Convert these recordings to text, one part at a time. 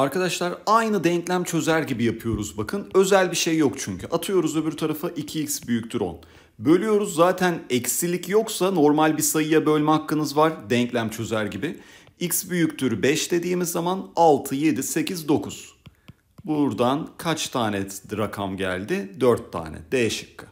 Arkadaşlar aynı denklem çözer gibi yapıyoruz bakın. Özel bir şey yok çünkü. Atıyoruz öbür tarafa 2x büyüktür 10. Bölüyoruz zaten eksilik yoksa normal bir sayıya bölme hakkınız var denklem çözer gibi. x büyüktür 5 dediğimiz zaman 6, 7, 8, 9. Buradan kaç tane rakam geldi? 4 tane. D şıkkı.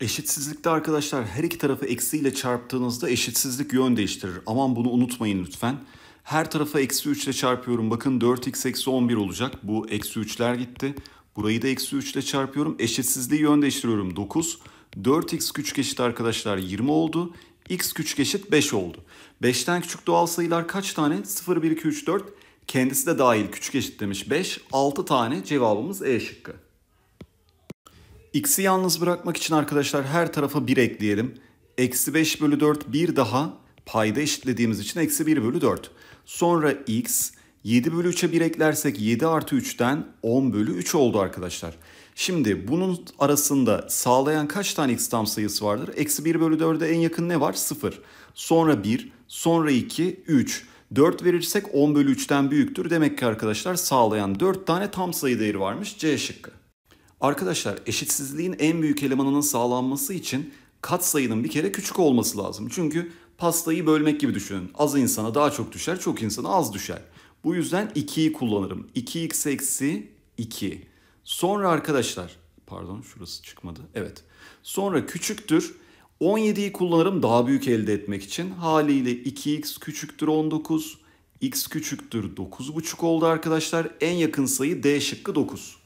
Eşitsizlikte arkadaşlar her iki tarafı eksiyle çarptığınızda eşitsizlik yön değiştirir. Aman bunu unutmayın lütfen. Her tarafa eksi 3 ile çarpıyorum. Bakın 4x eksi 11 olacak. Bu eksi 3'ler gitti. Burayı da eksi 3 ile çarpıyorum. Eşitsizliği yön değiştiriyorum. 9. 4x küçük eşit arkadaşlar 20 oldu. x küçük eşit 5 oldu. 5'ten küçük doğal sayılar kaç tane? 0, 1, 2, 3, 4. Kendisi de dahil küçük eşit demiş 5. 6 tane cevabımız E şıkkı. X'i yalnız bırakmak için arkadaşlar her tarafa 1 ekleyelim. Eksi 5 bölü 4 1 daha payda eşitlediğimiz için eksi 1 bölü 4. Sonra x 7 bölü 3'e 1 eklersek 7 artı 3'ten 10 bölü 3 oldu arkadaşlar. Şimdi bunun arasında sağlayan kaç tane x tam sayısı vardır? Eksi 1 bölü 4'e en yakın ne var? 0. Sonra 1, sonra 2, 3. 4 verirsek 10 bölü 3'ten büyüktür. Demek ki arkadaşlar sağlayan 4 tane tam sayı değeri varmış C şıkkı. Arkadaşlar eşitsizliğin en büyük elemanının sağlanması için kat sayının bir kere küçük olması lazım. Çünkü pastayı bölmek gibi düşünün. Az insana daha çok düşer, çok insana az düşer. Bu yüzden 2'yi kullanırım. 2x eksi 2. Sonra arkadaşlar, pardon şurası çıkmadı. Evet. Sonra küçüktür. 17'yi kullanırım daha büyük elde etmek için. Haliyle 2x küçüktür 19. x küçüktür 9,5 oldu arkadaşlar. En yakın sayı D şıkkı 9.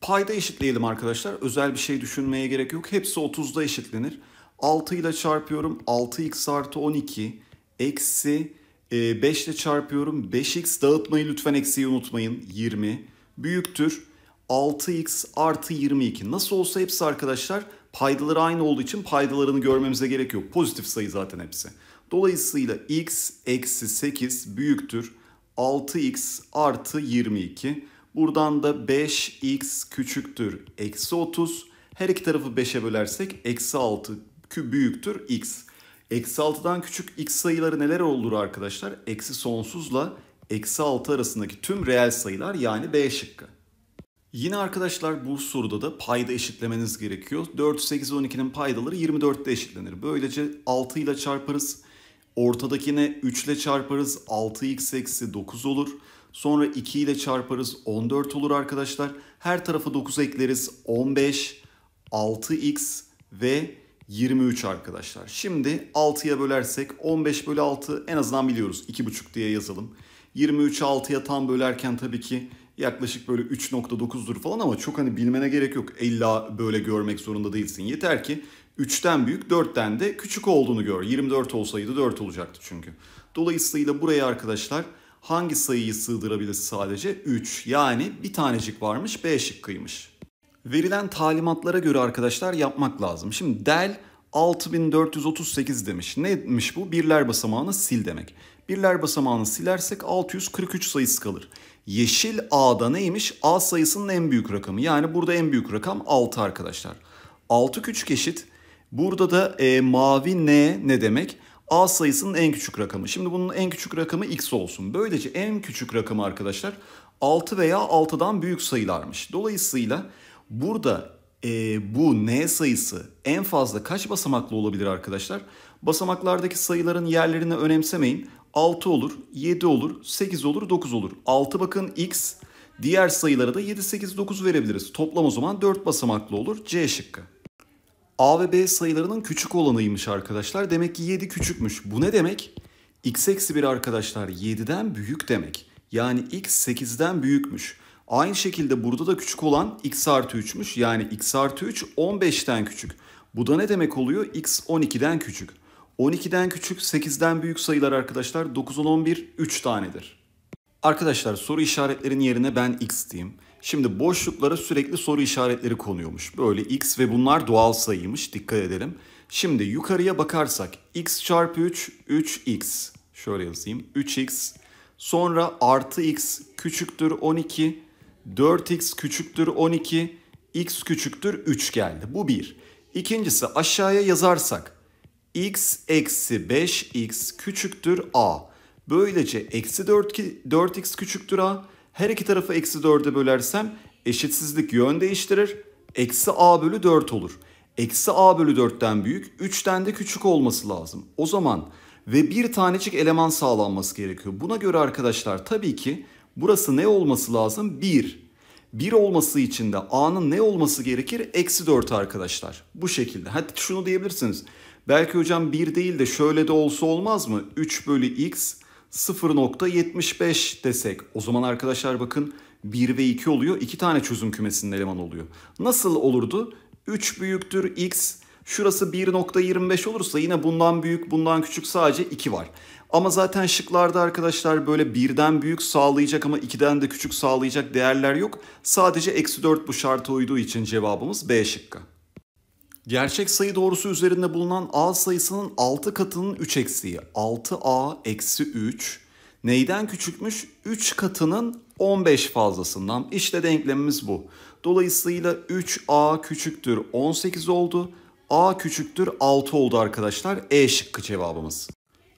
Payda eşitleyelim arkadaşlar. Özel bir şey düşünmeye gerek yok. Hepsi 30'da eşitlenir. 6 ile çarpıyorum 6x artı 12 eksi 5 e, ile çarpıyorum 5x dağıtmayı lütfen eksiyi unutmayın 20 büyüktür 6x artı 22 nasıl olsa hepsi arkadaşlar paydaları aynı olduğu için paydalarını görmemize gerek yok pozitif sayı zaten hepsi. Dolayısıyla x eksi 8 büyüktür 6x artı 22 buradan da 5x küçüktür eksi 30 her iki tarafı 5'e bölersek eksi 6 Q büyüktür X. Eksi 6'dan küçük X sayıları neler olur arkadaşlar? Eksi sonsuzla eksi 6 arasındaki tüm reel sayılar yani B şıkkı. Yine arkadaşlar bu soruda da payda eşitlemeniz gerekiyor. 4, 8, 12'nin paydaları 24'te eşitlenir. Böylece 6 ile çarparız. Ortadakine 3 ile çarparız. 6x eksi 9 olur. Sonra 2 ile çarparız 14 olur arkadaşlar. Her tarafa 9 ekleriz 15, 6x ve 23 arkadaşlar. Şimdi 6'ya bölersek 15 bölü 6 en azından biliyoruz. 2,5 diye yazalım. 23'ü 6'ya tam bölerken tabii ki yaklaşık böyle 3.9'dur falan ama çok hani bilmene gerek yok. İlla böyle görmek zorunda değilsin. Yeter ki 3'ten büyük 4'ten de küçük olduğunu gör. 24 olsaydı 4 olacaktı çünkü. Dolayısıyla buraya arkadaşlar hangi sayıyı sığdırabiliriz sadece? 3 yani bir tanecik varmış B şıkkıymış verilen talimatlara göre arkadaşlar yapmak lazım. Şimdi del 6438 demiş. Neymiş bu? Birler basamağını sil demek. Birler basamağını silersek 643 sayısı kalır. Yeşil A'da neymiş? A sayısının en büyük rakamı. Yani burada en büyük rakam 6 arkadaşlar. 6 küçük eşit. Burada da e, mavi N ne demek? A sayısının en küçük rakamı. Şimdi bunun en küçük rakamı X olsun. Böylece en küçük rakamı arkadaşlar 6 veya 6'dan büyük sayılarmış. Dolayısıyla Burada e, bu n sayısı en fazla kaç basamaklı olabilir arkadaşlar? Basamaklardaki sayıların yerlerini önemsemeyin. 6 olur, 7 olur, 8 olur, 9 olur. 6 bakın x, diğer sayılara da 7, 8, 9 verebiliriz. Toplam o zaman 4 basamaklı olur. C şıkkı. A ve B sayılarının küçük olanıymış arkadaşlar. Demek ki 7 küçükmüş. Bu ne demek? x eksi 1 arkadaşlar 7'den büyük demek. Yani x 8'den büyükmüş. Aynı şekilde burada da küçük olan x artı 3'müş. Yani x artı 3 15'ten küçük. Bu da ne demek oluyor? x 12'den küçük. 12'den küçük 8'den büyük sayılar arkadaşlar 9, 11 3 tanedir. Arkadaşlar soru işaretlerinin yerine ben x diyeyim. Şimdi boşluklara sürekli soru işaretleri konuyormuş. Böyle x ve bunlar doğal sayıymış dikkat edelim. Şimdi yukarıya bakarsak x çarpı 3 3x şöyle yazayım 3x sonra artı x küçüktür 12 4x küçüktür 12, x küçüktür 3 geldi. Bu bir. İkincisi aşağıya yazarsak x eksi 5x küçüktür a. Böylece eksi 4, 4x küçüktür a. Her iki tarafı eksi 4'e bölersem eşitsizlik yön değiştirir. Eksi a bölü 4 olur. Eksi a bölü 4'ten büyük, 3'ten de küçük olması lazım. O zaman ve bir tanecik eleman sağlanması gerekiyor. Buna göre arkadaşlar tabii ki Burası ne olması lazım? 1. 1 olması için de A'nın ne olması gerekir? Eksi 4 arkadaşlar. Bu şekilde. Hatta şunu diyebilirsiniz. Belki hocam 1 değil de şöyle de olsa olmaz mı? 3 bölü x 0.75 desek. O zaman arkadaşlar bakın 1 ve 2 oluyor. 2 tane çözüm kümesinin elemanı oluyor. Nasıl olurdu? 3 büyüktür x Şurası 1.25 olursa yine bundan büyük bundan küçük sadece 2 var. Ama zaten şıklarda arkadaşlar böyle birden büyük sağlayacak ama 2'den de küçük sağlayacak değerler yok. Sadece eksi 4 bu şartı uyduğu için cevabımız B şıkkı. Gerçek sayı doğrusu üzerinde bulunan a sayısının 6 katının 3 eksiği. 6a eksi 3 neyden küçükmüş? 3 katının 15 fazlasından. İşte denklemimiz bu. Dolayısıyla 3a küçüktür 18 oldu. A küçüktür 6 oldu arkadaşlar. E şıkkı cevabımız.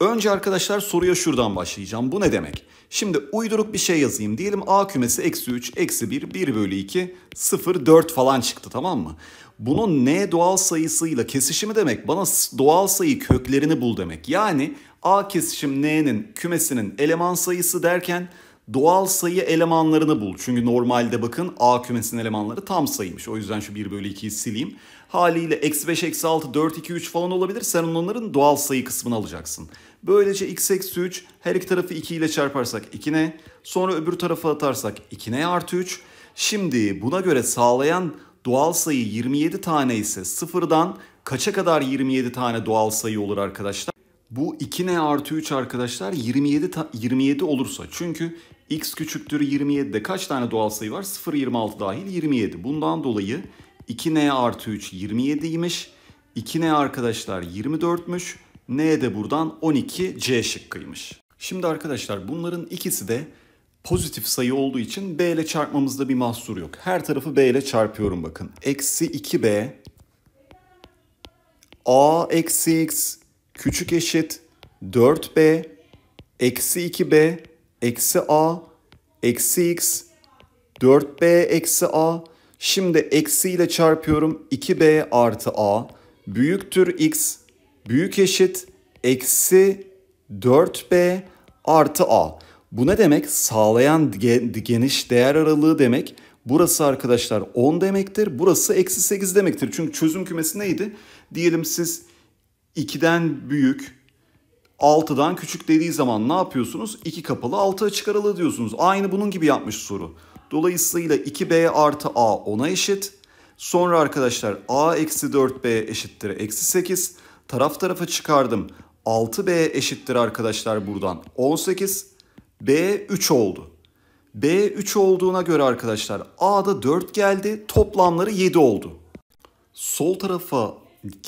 Önce arkadaşlar soruya şuradan başlayacağım. Bu ne demek? Şimdi uyduruk bir şey yazayım. Diyelim A kümesi eksi 3, eksi 1, 1 bölü 2, 0, 4 falan çıktı tamam mı? Bunun N doğal sayısıyla kesişimi demek bana doğal sayı köklerini bul demek. Yani A kesişim N'nin kümesinin eleman sayısı derken Doğal sayı elemanlarını bul. Çünkü normalde bakın A kümesinin elemanları tam sayıymış. O yüzden şu 1 bölü 2'yi sileyim. Haliyle eksi 5, eksi 6, 4, 2, 3 falan olabilir. Sen onların doğal sayı kısmını alacaksın. Böylece x eksi 3 her iki tarafı 2 ile çarparsak 2 ne? Sonra öbür tarafa atarsak 2 ne artı 3? Şimdi buna göre sağlayan doğal sayı 27 tane ise sıfırdan kaça kadar 27 tane doğal sayı olur arkadaşlar? Bu 2n artı 3 arkadaşlar 27, 27 olursa çünkü x küçüktür 27'de kaç tane doğal sayı var? 0, 26 dahil 27. Bundan dolayı 2n artı 3 27'ymiş. 2n arkadaşlar 24'müş. n de buradan 12 c şıkkıymış. Şimdi arkadaşlar bunların ikisi de pozitif sayı olduğu için b ile çarpmamızda bir mahsur yok. Her tarafı b ile çarpıyorum bakın. Eksi 2b a eksi x küçük eşit 4b eksi 2b eksi a eksi x 4b eksi a şimdi eksi ile çarpıyorum 2b artı a büyüktür x büyük eşit eksi 4b artı a. Bu ne demek? Sağlayan geniş değer aralığı demek. Burası arkadaşlar 10 demektir. Burası eksi 8 demektir. Çünkü çözüm kümesi neydi? Diyelim siz 2'den büyük, 6'dan küçük dediği zaman ne yapıyorsunuz? 2 kapalı 6 açık aralığı diyorsunuz. Aynı bunun gibi yapmış soru. Dolayısıyla 2b artı a 10'a eşit. Sonra arkadaşlar a eksi 4b eşittir eksi 8. Taraf tarafa çıkardım. 6b eşittir arkadaşlar buradan 18. b 3 oldu. b 3 olduğuna göre arkadaşlar a'da 4 geldi toplamları 7 oldu. Sol tarafa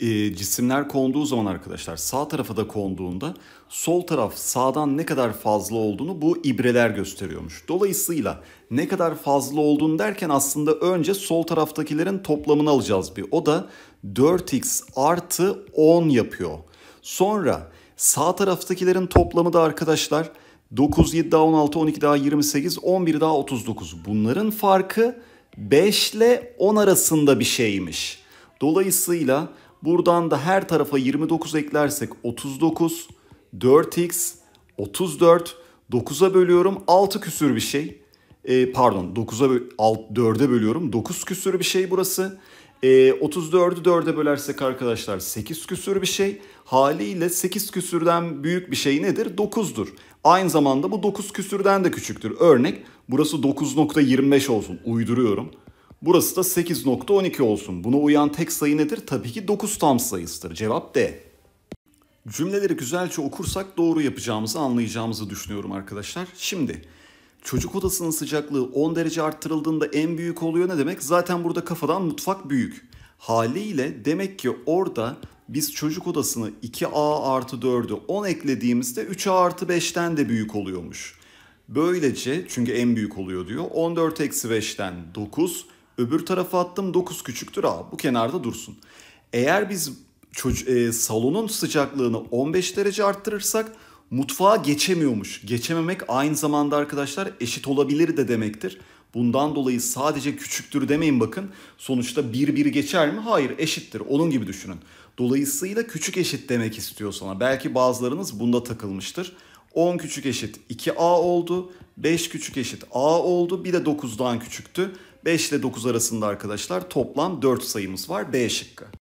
e, cisimler konduğu zaman arkadaşlar sağ tarafa da konduğunda sol taraf sağdan ne kadar fazla olduğunu bu ibreler gösteriyormuş. Dolayısıyla ne kadar fazla olduğunu derken aslında önce sol taraftakilerin toplamını alacağız bir. O da 4x artı 10 yapıyor. Sonra sağ taraftakilerin toplamı da arkadaşlar 9, 7 daha 16, 12 daha 28, 11 daha 39. Bunların farkı 5 ile 10 arasında bir şeymiş. Dolayısıyla buradan da her tarafa 29 eklersek 39, 4x, 34, 9'a bölüyorum 6 küsür bir şey. E, pardon 9'a 4'e bölüyorum 9 küsür bir şey burası. E, 34'ü 4'e bölersek arkadaşlar 8 küsür bir şey. Haliyle 8 küsürden büyük bir şey nedir? 9'dur. Aynı zamanda bu 9 küsürden de küçüktür. Örnek burası 9.25 olsun uyduruyorum. Burası da 8.12 olsun. Buna uyan tek sayı nedir? Tabii ki 9 tam sayısıdır. Cevap D. Cümleleri güzelce okursak doğru yapacağımızı anlayacağımızı düşünüyorum arkadaşlar. Şimdi çocuk odasının sıcaklığı 10 derece arttırıldığında en büyük oluyor ne demek? Zaten burada kafadan mutfak büyük. Haliyle demek ki orada biz çocuk odasını 2A artı 4'ü 10 eklediğimizde 3A artı 5'ten de büyük oluyormuş. Böylece çünkü en büyük oluyor diyor. 14 eksi 5'ten 9, Öbür tarafa attım 9 küçüktür. Aa bu kenarda dursun. Eğer biz e, salonun sıcaklığını 15 derece arttırırsak mutfağa geçemiyormuş. Geçememek aynı zamanda arkadaşlar eşit olabilir de demektir. Bundan dolayı sadece küçüktür demeyin bakın. Sonuçta bir bir geçer mi? Hayır eşittir. Onun gibi düşünün. Dolayısıyla küçük eşit demek istiyor sana. Belki bazılarınız bunda takılmıştır. 10 küçük eşit 2A oldu. 5 küçük eşit A oldu. Bir de 9'dan küçüktü. 5 ile 9 arasında arkadaşlar toplam 4 sayımız var B şıkkı.